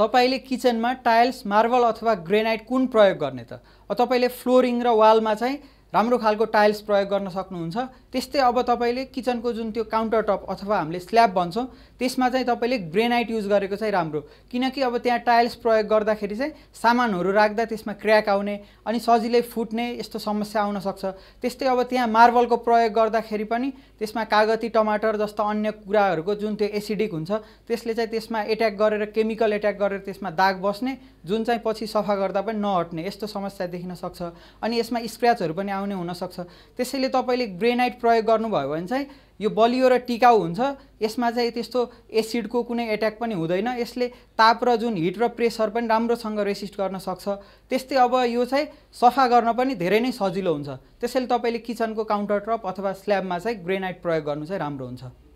तपाईँले किचनमा tiles marble अथवा ग्रेनाइट कुन प्रयोग गर्ने त तपाईँले फ्लोरिङ र वालमा चाहिँ राम्रो खालको टाइल्स प्रयोग गर्न सक्नुहुन्छ त्यस्तै अब तपाईँले किचनको जुन त्यो काउन्टर टप अथवा हामीले स्ल्याब भन्छौँ त्यसमा चाहिँ तपाईँले ग्रेनाइट युज गरेको चाहिँ राम्रो किनकि अब त्यहाँ टाइल्स प्रयोग गर्दाखेरि चाहिँ सामानहरू राख्दा त्यसमा क्र्याक आउने अनि सजिलै फुट्ने यस्तो समस्या आउन सक्छ त्यस्तै अब त्यहाँ मार्बलको प्रयोग गर्दाखेरि पनि त्यसमा कागती टमाटर जस्ता अन्य कुराहरूको जुन त्यो एसिडिक हुन्छ त्यसले चाहिँ त्यसमा एट्याक गरेर केमिकल एट्याक गरेर त्यसमा दाग बस्ने जुन चाहिँ पछि सफा गर्दा पनि नहट्ने यस्तो समस्या देखिन सक्छ अनि यसमा स्क्र्याचहरू पनि आउने हुनसक्छ त्यसैले तपाईँले ग्रेनाइट प्रयोग गर्नुभयो भने चाहिँ यो बलियो र टिकाउ हुन्छ यसमा चाहिँ त्यस्तो एसिडको कुनै एट्याक पनि हुँदैन यसले ताप र जुन हिट र प्रेसर पनि राम्रोसँग रेसिस्ट गर्न सक्छ त्यस्तै अब यो चाहिँ सफा गर्न पनि धेरै नै सजिलो हुन्छ त्यसैले तपाईँले किचनको काउन्टर टप अथवा स्ल्याबमा चाहिँ ग्रेनाइट प्रयोग गर्नु चाहिँ राम्रो हुन्छ